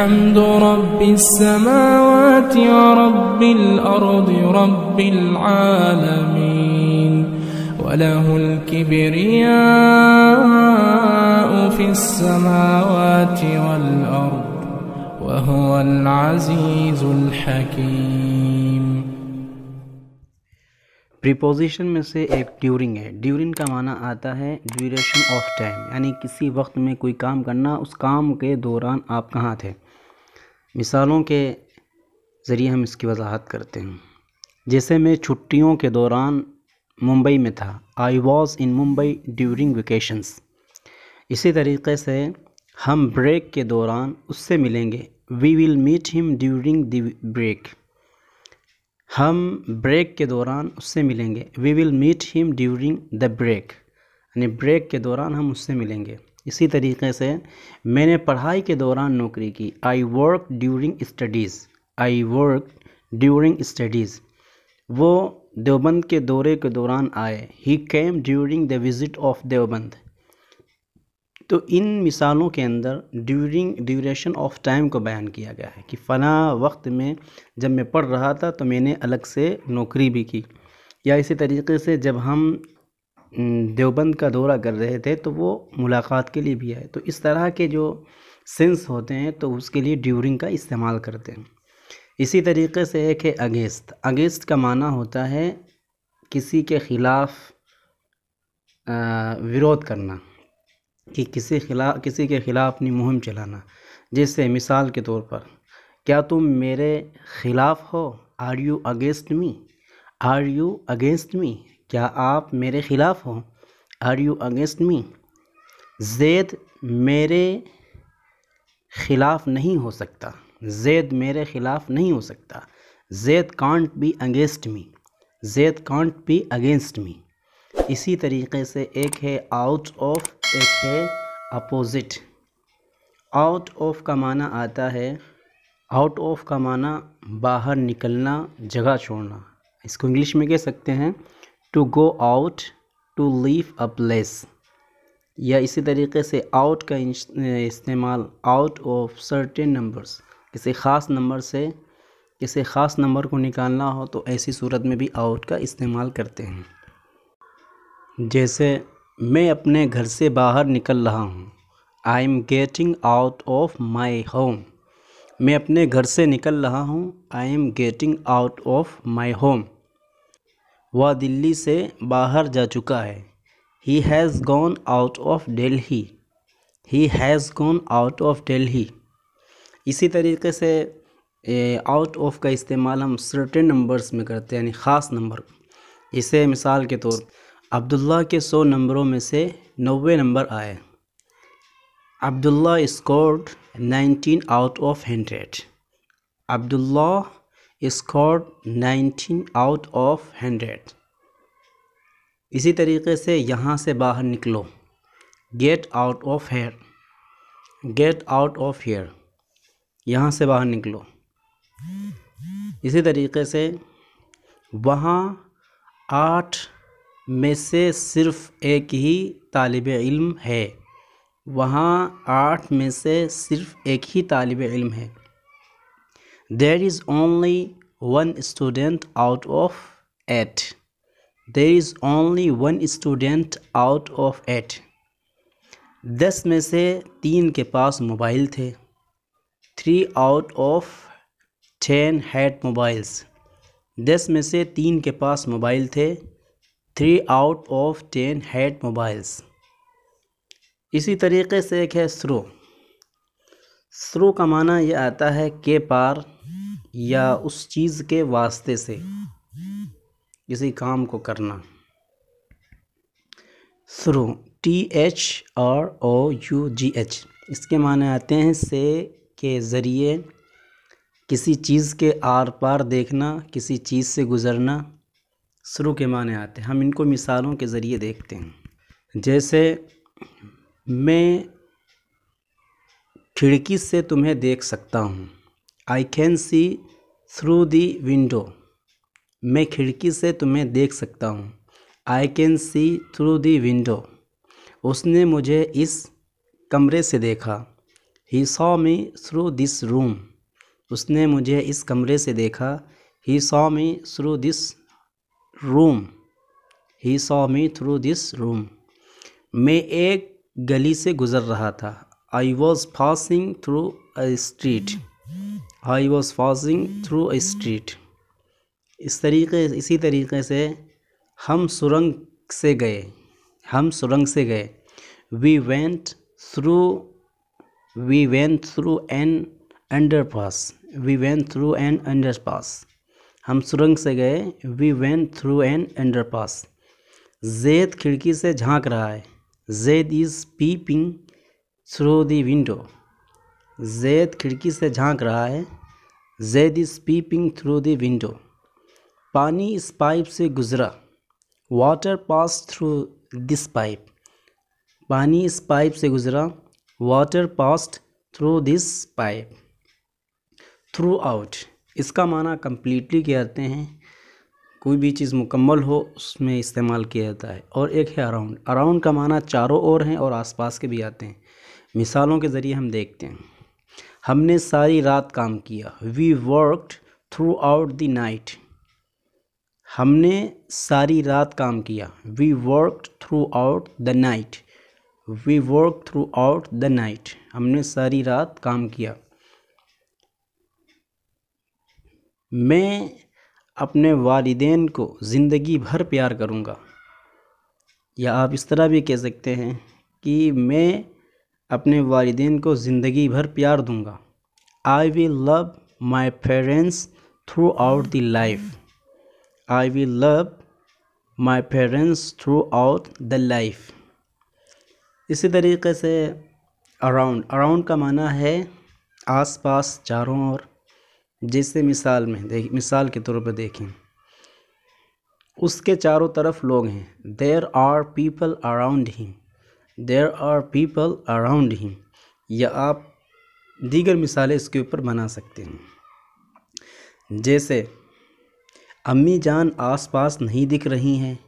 الحمد رب السماوات ورب الأرض رب العالمين وله الكبرياء في السماوات والأرض وهو العزيز الحكيم preposition में से एक ड्यूरिंग है ड्यूरिंग का माना आता है ड्यूरेशन ऑफ टाइम यानी किसी वक्त में कोई काम करना उस काम के दौरान आप कहाँ थे मिसालों के ज़रिए हम इसकी वज़ाहत करते हैं जैसे मैं छुट्टियों के दौरान मुंबई में था I was in Mumbai during vacations इसी तरीके से हम ब्रेक के दौरान उससे मिलेंगे we will meet him during the break हम ब्रेक के दौरान उससे मिलेंगे we will meet him during the break यानी ब्रेक के दौरान हम उससे मिलेंगे इसी तरीके से मैंने पढ़ाई के दौरान नौकरी की I work during studies I work during studies वो देवबंद के दौरे के दौरान आए ही came during the visit of Deoband तो इन मिसालों के अंदर ड्यूरिंग ड्यूरेशन ऑफ टाइम को बयान किया गया है कि फ़ला वक्त में जब मैं पढ़ रहा था तो मैंने अलग से नौकरी भी की या इसी तरीके से जब हम देवबंद का दौरा कर रहे थे तो वो मुलाकात के लिए भी आए तो इस तरह के जो सेंस होते हैं तो उसके लिए ड्यूरिंग का इस्तेमाल करते हैं इसी तरीके से एक है अगेंस्ट अगेंस्ट का माना होता है किसी के ख़िलाफ़ विरोध करना कि किसी खिलाफ किसी के ख़िलाफ़ अपनी मुहिम चलाना जैसे मिसाल के तौर पर क्या तुम मेरे ख़िलाफ़ हो are you against me are you against me क्या आप मेरे खिलाफ़ हो are you against me Zaid मेरे खिलाफ़ नहीं हो सकता ज़ैद मेरे खिलाफ़ नहीं हो सकता Zaid can't be against me Zaid can't be against me इसी तरीके से एक है आउट ऑफ एक है अपोज़िट आउट ऑफ का माना आता है आउट ऑफ का माना बाहर निकलना जगह छोड़ना इसको इंग्लिश में कह सकते हैं to go out to leave a place या इसी तरीके से आउट का इस्तेमाल आउट ऑफ सर्टेन नंबर्स किसी ख़ास नंबर से किसी ख़ास नंबर को निकालना हो तो ऐसी सूरत में भी आउट का इस्तेमाल करते हैं जैसे मैं अपने घर से बाहर निकल रहा हूँ I am getting out of my home मैं अपने घर से निकल रहा हूँ I am getting out of my home वह दिल्ली से बाहर जा चुका है he has gone out of Delhi he has gone out of Delhi इसी तरीके से आउट ऑफ का इस्तेमाल हम सर्टेन नंबर्स में करते हैं यानी ख़ास नंबर इसे मिसाल के तौर अब्दुल्ला के सौ नंबरों में से नबे नंबर आए Abdullah scored nineteen out of hundred Abdullah scored 19 out of hundred इसी तरीके से यहाँ से बाहर निकलो get out of here get out of here यहाँ से बाहर निकलो इसी तरीके से वहाँ आठ में से सिर्फ़ एक ही तालब इल्म है वहाँ आठ में से सिर्फ़ एक ही तालब इल्म है there is only one student out of eight there is only one student out of eight दस में से तीन के पास मोबाइल थे three out of ten had mobiles दस में से तीन के पास मोबाइल थे three out of ten had mobiles इसी तरीके से एक है स्रो स्रो का माना यह आता है के पार या उस चीज़ के वास्ते से किसी काम को करना शुरू T H R O U G H इसके माने आते हैं से के ज़रिए किसी चीज़ के आर पार देखना किसी चीज़ से गुज़रना शुरू के माने आते हैं हम इनको मिसालों के ज़रिए देखते हैं जैसे मैं खिड़की से तुम्हें देख सकता हूँ I can see through the window मैं खिड़की से तुम्हें देख सकता हूँ I can see through the window उसने मुझे इस कमरे से देखा he saw me through this room उसने मुझे इस कमरे से देखा he saw me through this room he saw me through this room मैं एक गली से गुज़र रहा था I was passing through a street I was passing through a street इस तरीके इसी तरीके से हम सुरंग से गए हम सुरंग से गए we went through we went through an underpass we went through an underpass हम सुरंग से गए we went through an underpass Zaid खिड़की से झांक रहा है Zaid is peeping through the window Zaid खिड़की से झांक रहा है Zaid is peeping through the window पानी इस पाइप से गुज़रा water pass through this pipe पानी इस पाइप से गुज़रा water past through this pipe throughout इसका माना कम्प्लीटली कहते हैं कोई भी चीज़ मुकम्मल हो उसमें इस्तेमाल किया जाता है और एक है अराउंड अराउंड का माना चारों ओर हैं और आसपास के भी आते हैं मिसालों के ज़रिए हम देखते हैं हमने सारी रात काम किया we worked throughout the night हमने सारी रात काम किया we worked throughout the night we work throughout the night हमने सारी रात काम किया मैं अपने वालदेन को ज़िंदगी भर प्यार करूँगा या आप इस तरह भी कह सकते हैं कि मैं अपने वालदेन को ज़िंदगी भर प्यार दूँगा I will love my parents throughout the life I will love my parents throughout the life इसी तरीके से अराउंड अराउंड का माना है आस पास चारों ओर जैसे मिसाल में देख मिसाल के तौर पर देखें उसके चारों तरफ लोग हैं there are people around him there are people around him या आप दीगर मिसालें इसके ऊपर बना सकते हैं जैसे अम्मी जान आसपास नहीं दिख रही हैं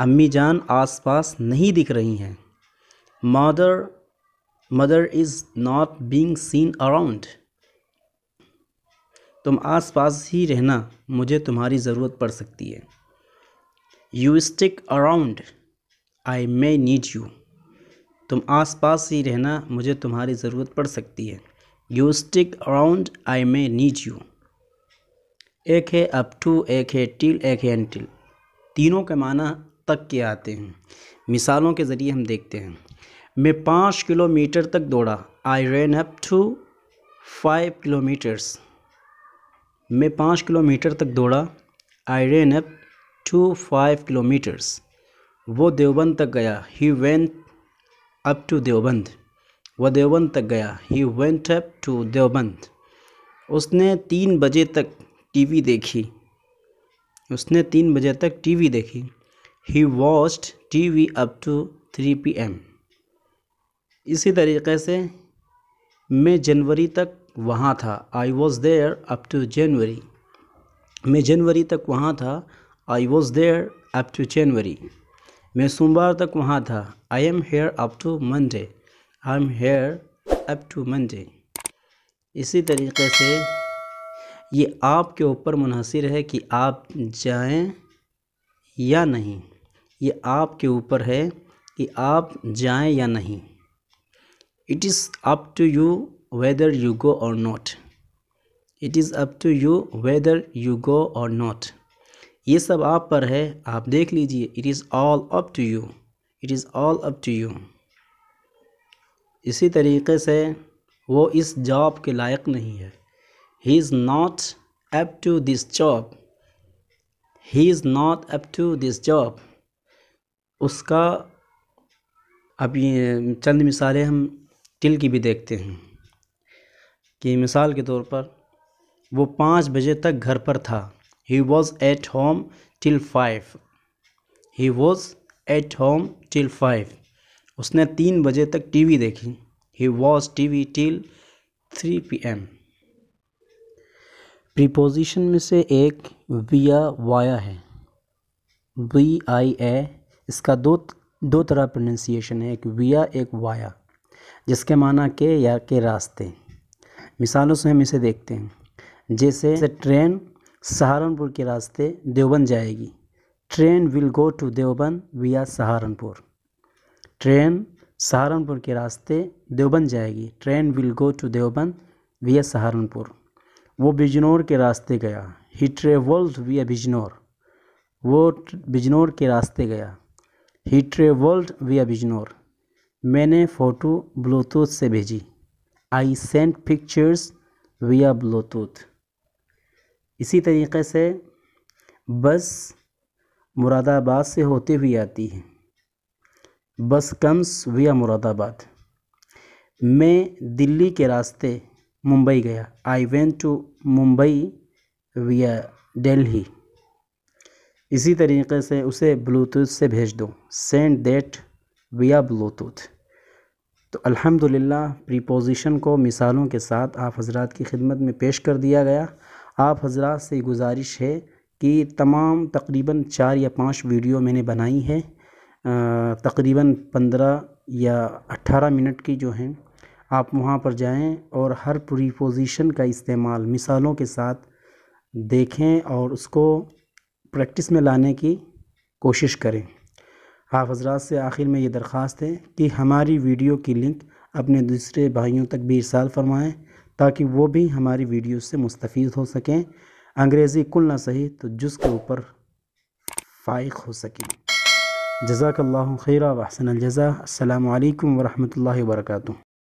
अम्मी जान आसपास नहीं दिख रही हैं mother mother is not being seen around तुम आसपास ही रहना मुझे तुम्हारी ज़रूरत पड़ सकती है you stick around I may need you तुम आसपास ही रहना मुझे तुम्हारी ज़रूरत पड़ सकती है you stick around I may need you एक है अप टू एक है टिल एक है एंटिल तीनों के माना तक के आते हैं मिसालों के ज़रिए हम देखते हैं मैं पाँच किलोमीटर तक दौड़ा I ran up to five kilometres मैं पाँच किलोमीटर तक दौड़ा I ran up to five kilometres वो देवबंद तक गया he went up to Deoband वह देवबंद तक गया he went up to Deoband उसने तीन बजे तक टीवी देखी उसने तीन बजे तक टीवी देखी he T TV up to three P M इसी तरीके से मैं जनवरी तक वहाँ था I was there up to January मैं जनवरी तक वहाँ था I was there up to January मैं सोमवार तक वहाँ था I am here up to Monday I am here up to Monday इसी तरीके से ये आपके ऊपर मुनहसर है कि आप जाएं या नहीं ये आपके ऊपर है कि आप जाएं या नहीं it is up to you whether you go or not it is up to you whether you go or not ये सब आप पर है आप देख लीजिए it is all up to you it is all up to you इसी तरीके से वो इस जॉब के लायक नहीं है he is not up to this job he is not up to this job उसका अब ये चंद मिसालें हम टिल की भी देखते हैं कि मिसाल के तौर पर वो पाँच बजे तक घर पर था he was at home till five he was at home till five उसने तीन बजे तक वी देखी he was V till three P M preposition में से एक विया वाया है वी आई ए इसका दो दो तरह प्रोनंसिएशन है एक विया एक वाया जिसके माना के या के रास्ते मिसालों से हम इसे देखते हैं जैसे ट्रेन सहारनपुर के रास्ते देवबंद जाएगी train will go to Deoband via Saharanpur train Saharanpur के रास्ते देवबंद जाएगी train will go to Deoband via Saharanpur वो बिजनौर के रास्ते गया ही ट्रेवल्ड विया बिजनौर वो बिजनौर के रास्ते गया ही ट्रेवल्ड विया बिजनौर मैंने फ़ोटो ब्लूटूथ से भेजी I sent pictures via Bluetooth इसी तरीक़े से बस मुरादाबाद से होते हुए आती है बस कम्स विया मुरादाबाद मैं दिल्ली के रास्ते मुंबई गया आई वेंट टू मुंबई विया दिल्ली इसी तरीके से उसे ब्लूटूथ से भेज दो सेंड दैट विया ब्लूटूथ तो अल्हम्दुलिल्लाह प्रीपोजिशन को मिसालों के साथ आप हजरात की खिदमत में पेश कर दिया गया आप हजरात से गुज़ारिश है कि तमाम तकरीबन चार या पाँच वीडियो मैंने बनाई है तकरीबन पंद्रह या अट्ठारह मिनट की जो हैं आप वहाँ पर जाएं और हर प्रीपोजिशन का इस्तेमाल मिसालों के साथ देखें और उसको प्रैक्टिस में लाने की कोशिश करें आप हजरात से आखिर में ये दरख्वास्त है कि हमारी वीडियो की लिंक अपने दूसरे भाइयों तक भी इरसाल फरमाएँ ताकि वो भी हमारी वीडियो से मुस्तफ़ हो सकें अंग्रेज़ी कुल ना सही तो जिस के ऊपर फ़ाइक हो सकें जजाकल्ला खीरा वसन अलजा अल्लाम वरहमल वर्का